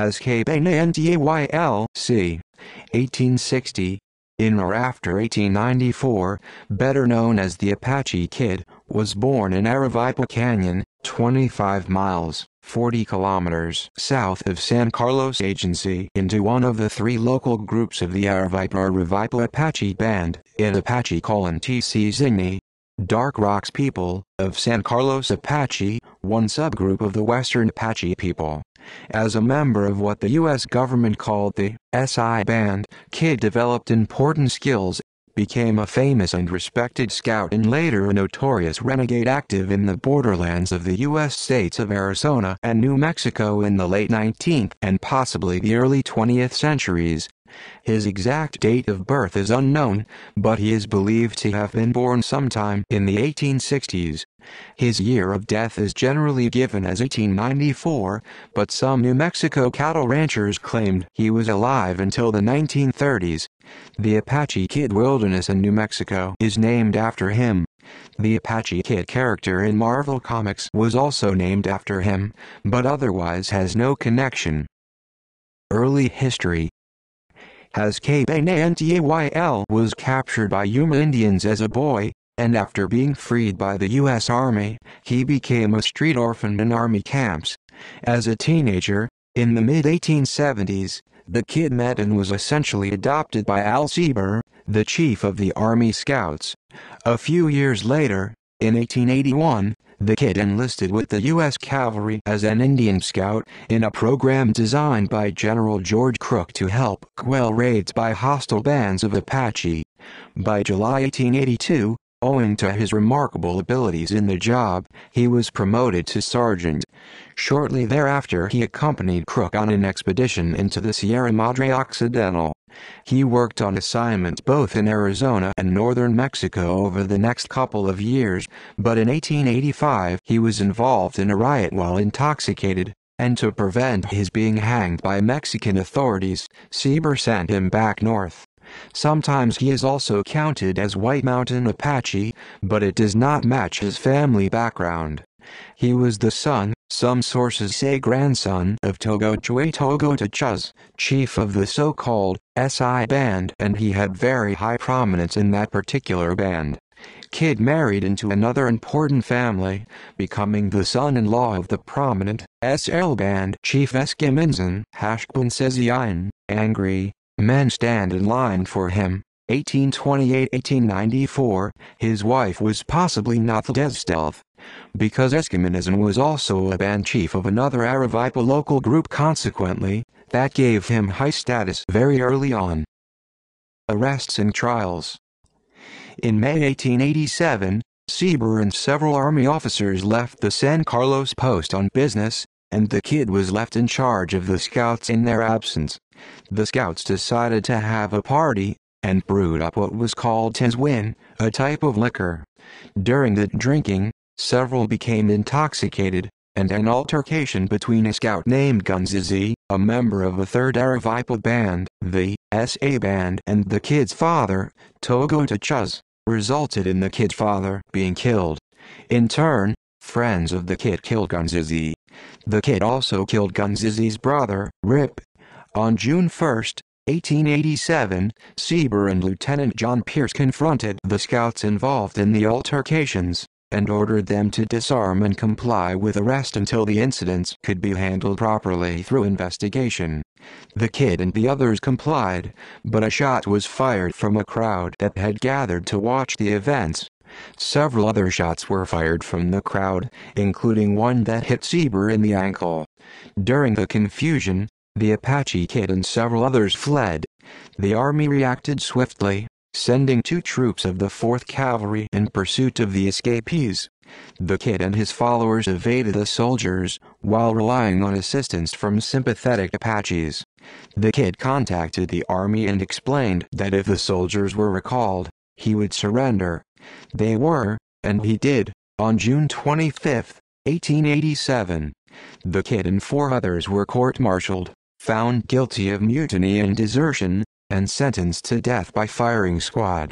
as KBNANTAYLC, 1860, in or after 1894, better known as the Apache Kid, was born in Aravipa Canyon, 25 miles 40 kilometers south of San Carlos Agency into one of the three local groups of the Aravipa or Revipa Apache Band, in Apache colon TC Zigny. Dark Rocks people, of San Carlos Apache, one subgroup of the Western Apache people. As a member of what the U.S. government called the SI Band, Kidd developed important skills, became a famous and respected scout and later a notorious renegade active in the borderlands of the U.S. states of Arizona and New Mexico in the late 19th and possibly the early 20th centuries, his exact date of birth is unknown, but he is believed to have been born sometime in the 1860s. His year of death is generally given as 1894, but some New Mexico cattle ranchers claimed he was alive until the 1930s. The Apache Kid Wilderness in New Mexico is named after him. The Apache Kid character in Marvel Comics was also named after him, but otherwise has no connection. Early history as Kbanantayl was captured by Yuma Indians as a boy, and after being freed by the U.S. Army, he became a street orphan in army camps. As a teenager, in the mid-1870s, the kid met and was essentially adopted by Al Sieber, the chief of the Army Scouts. A few years later, in 1881, the kid enlisted with the U.S. Cavalry as an Indian scout in a program designed by General George Crook to help quell raids by hostile bands of Apache. By July 1882, Owing to his remarkable abilities in the job, he was promoted to sergeant. Shortly thereafter he accompanied Crook on an expedition into the Sierra Madre Occidental. He worked on assignments both in Arizona and northern Mexico over the next couple of years, but in 1885 he was involved in a riot while intoxicated, and to prevent his being hanged by Mexican authorities, Sieber sent him back north. Sometimes he is also counted as White Mountain Apache, but it does not match his family background. He was the son, some sources say grandson, of Togo Chwe Togo Tachuz, chief of the so-called SI band and he had very high prominence in that particular band. Kid married into another important family, becoming the son-in-law of the prominent SL band chief Eskiminzin Hashbun Sezian, angry, Men stand in line for him. 1828-1894, his wife was possibly not the Dezdelv, because Eskimonism was also a band chief of another Aravipa local group consequently, that gave him high status very early on. Arrests and Trials In May 1887, Sieber and several army officers left the San Carlos post on business, and the kid was left in charge of the scouts in their absence. The scouts decided to have a party, and brewed up what was called tinswin, a type of liquor. During the drinking, several became intoxicated, and an altercation between a scout named Gunzizi, a member of a 3rd Aravipa Band, the SA Band and the kid's father, Togo Tachuz, resulted in the kid's father being killed. In turn, friends of the kid killed Gunzizi the kid also killed Gunzizi's brother, Rip. On June 1, 1887, Sieber and Lieutenant John Pierce confronted the scouts involved in the altercations, and ordered them to disarm and comply with arrest until the incidents could be handled properly through investigation. The kid and the others complied, but a shot was fired from a crowd that had gathered to watch the events, Several other shots were fired from the crowd, including one that hit Sieber in the ankle. During the confusion, the Apache kid and several others fled. The army reacted swiftly, sending two troops of the 4th Cavalry in pursuit of the escapees. The kid and his followers evaded the soldiers, while relying on assistance from sympathetic Apaches. The kid contacted the army and explained that if the soldiers were recalled, he would surrender. They were, and he did, on June 25, 1887. The kid and four others were court-martialed, found guilty of mutiny and desertion, and sentenced to death by firing squad.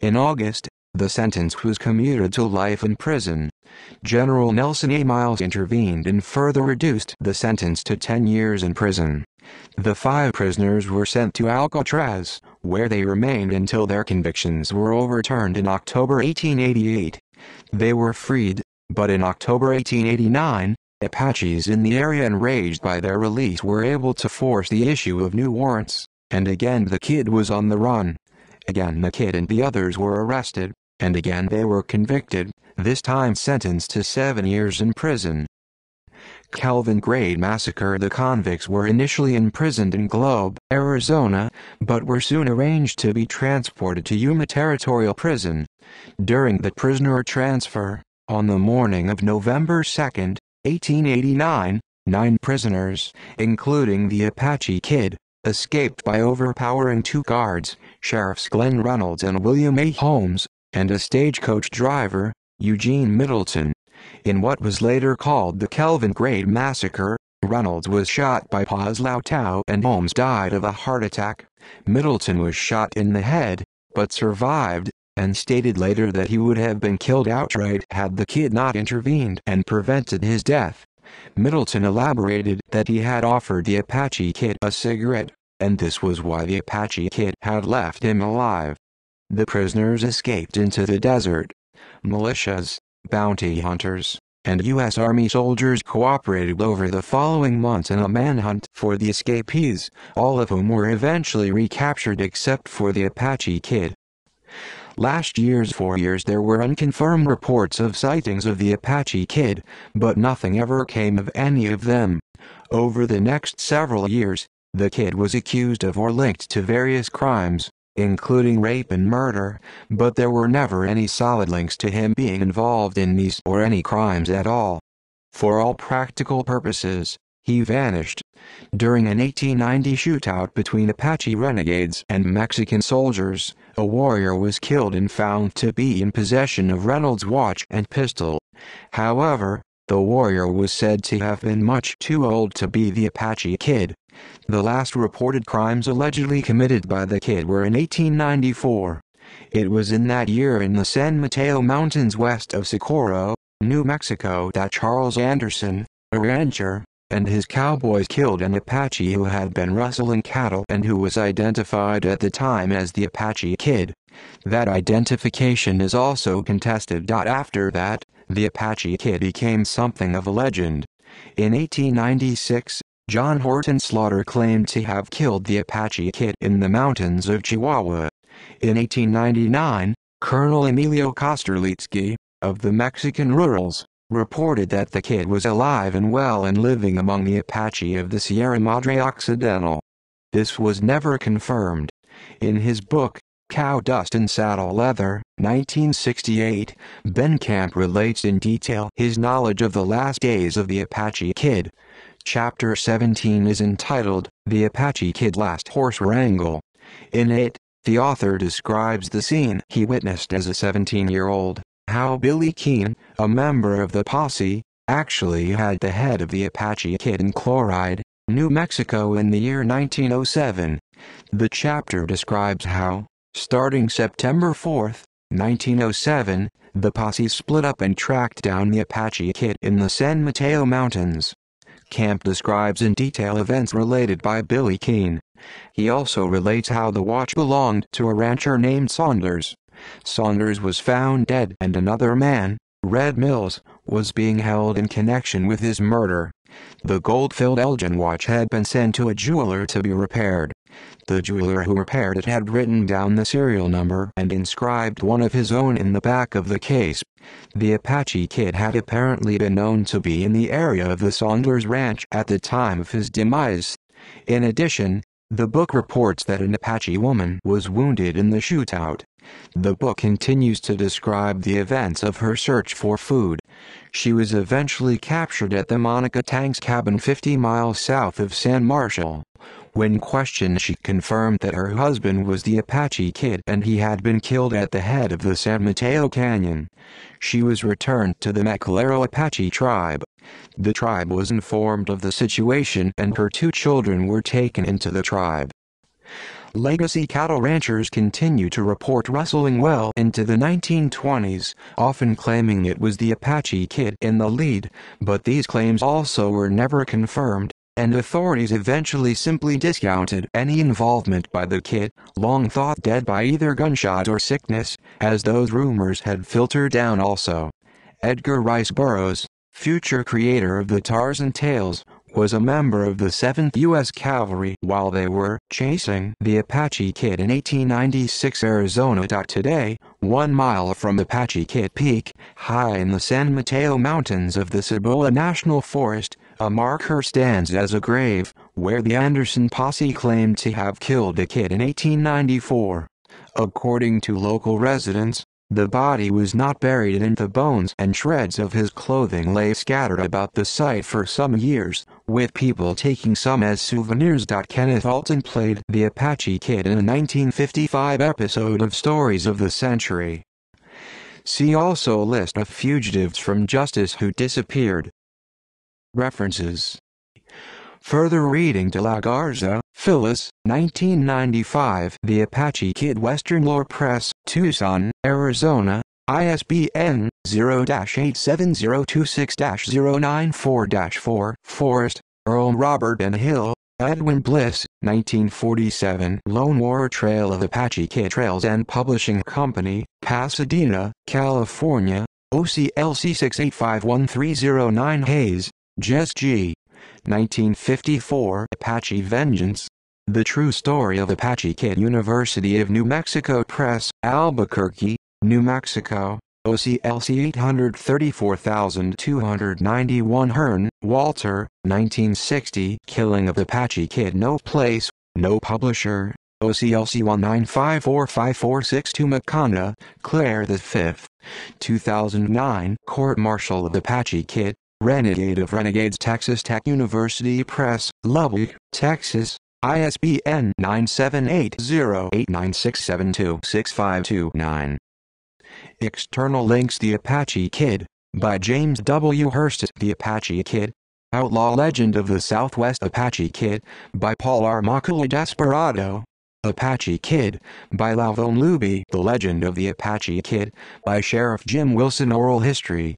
In August, the sentence was commuted to life in prison. General Nelson A. Miles intervened and further reduced the sentence to 10 years in prison. The five prisoners were sent to Alcatraz, where they remained until their convictions were overturned in October 1888. They were freed, but in October 1889, Apaches in the area enraged by their release were able to force the issue of new warrants, and again the kid was on the run. Again the kid and the others were arrested, and again they were convicted, this time sentenced to seven years in prison. Calvin Grade massacre the convicts were initially imprisoned in Globe, Arizona, but were soon arranged to be transported to Yuma Territorial Prison. During the prisoner transfer, on the morning of November 2, 1889, nine prisoners, including the Apache Kid, escaped by overpowering two guards, Sheriffs Glenn Reynolds and William A. Holmes, and a stagecoach driver, Eugene Middleton. In what was later called the Kelvin Grade Massacre, Reynolds was shot by Paz Tao and Holmes died of a heart attack. Middleton was shot in the head, but survived, and stated later that he would have been killed outright had the kid not intervened and prevented his death. Middleton elaborated that he had offered the Apache kid a cigarette, and this was why the Apache kid had left him alive. The prisoners escaped into the desert. Militias, bounty hunters, and U.S. Army soldiers cooperated over the following months in a manhunt for the escapees, all of whom were eventually recaptured except for the Apache Kid. Last year's four years there were unconfirmed reports of sightings of the Apache Kid, but nothing ever came of any of them. Over the next several years, the kid was accused of or linked to various crimes, including rape and murder, but there were never any solid links to him being involved in these or any crimes at all. For all practical purposes, he vanished. During an 1890 shootout between Apache renegades and Mexican soldiers, a warrior was killed and found to be in possession of Reynolds' watch and pistol. However, the warrior was said to have been much too old to be the Apache Kid, the last reported crimes allegedly committed by the kid were in 1894. It was in that year in the San Mateo Mountains west of Socorro, New Mexico that Charles Anderson, a rancher, and his cowboys killed an Apache who had been rustling cattle and who was identified at the time as the Apache Kid. That identification is also contested. After that, the Apache Kid became something of a legend. In 1896, John Horton Slaughter claimed to have killed the Apache Kid in the mountains of Chihuahua. In 1899, Colonel Emilio Kosterlitsky, of the Mexican Rurals, reported that the kid was alive and well and living among the Apache of the Sierra Madre Occidental. This was never confirmed. In his book, Cow Dust and Saddle Leather, 1968, Ben Camp relates in detail his knowledge of the last days of the Apache Kid, Chapter 17 is entitled, The Apache Kid Last Horse Wrangle. In it, the author describes the scene he witnessed as a 17-year-old, how Billy Keene, a member of the posse, actually had the head of the Apache Kid in Chloride, New Mexico in the year 1907. The chapter describes how, starting September 4, 1907, the posse split up and tracked down the Apache Kid in the San Mateo Mountains. Camp describes in detail events related by Billy Keane. He also relates how the watch belonged to a rancher named Saunders. Saunders was found dead and another man, Red Mills, was being held in connection with his murder. The gold-filled Elgin watch had been sent to a jeweler to be repaired. The jeweler who repaired it had written down the serial number and inscribed one of his own in the back of the case. The Apache Kid had apparently been known to be in the area of the Saunders Ranch at the time of his demise. In addition, the book reports that an Apache woman was wounded in the shootout. The book continues to describe the events of her search for food, she was eventually captured at the Monica Tank's cabin 50 miles south of San Marshall. When questioned she confirmed that her husband was the Apache Kid and he had been killed at the head of the San Mateo Canyon. She was returned to the Macalero Apache tribe. The tribe was informed of the situation and her two children were taken into the tribe legacy cattle ranchers continue to report rustling well into the 1920s, often claiming it was the Apache Kid in the lead, but these claims also were never confirmed, and authorities eventually simply discounted any involvement by the Kid, long thought dead by either gunshot or sickness, as those rumors had filtered down also. Edgar Rice Burroughs, future creator of the Tarzan Tales, was a member of the 7th U.S. Cavalry while they were chasing the Apache Kid in 1896 Arizona. Today, one mile from Apache Kid Peak, high in the San Mateo Mountains of the Cibola National Forest, a marker stands as a grave, where the Anderson posse claimed to have killed a kid in 1894. According to local residents, the body was not buried and the bones and shreds of his clothing lay scattered about the site for some years, with people taking some as souvenirs. Kenneth Alton played the Apache Kid in a 1955 episode of Stories of the Century. See also list of fugitives from justice who disappeared. References Further reading De La Garza, Phyllis, 1995. The Apache Kid Western Lore Press, Tucson, Arizona. ISBN 0-87026-094-4 Forrest, Earl Robert and Hill, Edwin Bliss, 1947 Lone War Trail of Apache Kid Trails and Publishing Company, Pasadena, California, OCLC 6851309 Hayes, Jess G. 1954 Apache Vengeance The True Story of Apache Kid University of New Mexico Press, Albuquerque, New Mexico, OCLC 834291 Hearn, Walter, 1960 Killing of Apache Kid No Place, No Publisher, OCLC 1954546 McConaughey, Claire V, 2009 Court Martial of Apache Kid, Renegade of Renegades Texas Tech University Press, Lubbock, Texas, ISBN 9780896726529. External links The Apache Kid, by James W. Hurst The Apache Kid, Outlaw Legend of the Southwest Apache Kid, by Paul R. Mockley Desperado, Apache Kid, by Lavon Luby The Legend of the Apache Kid, by Sheriff Jim Wilson Oral History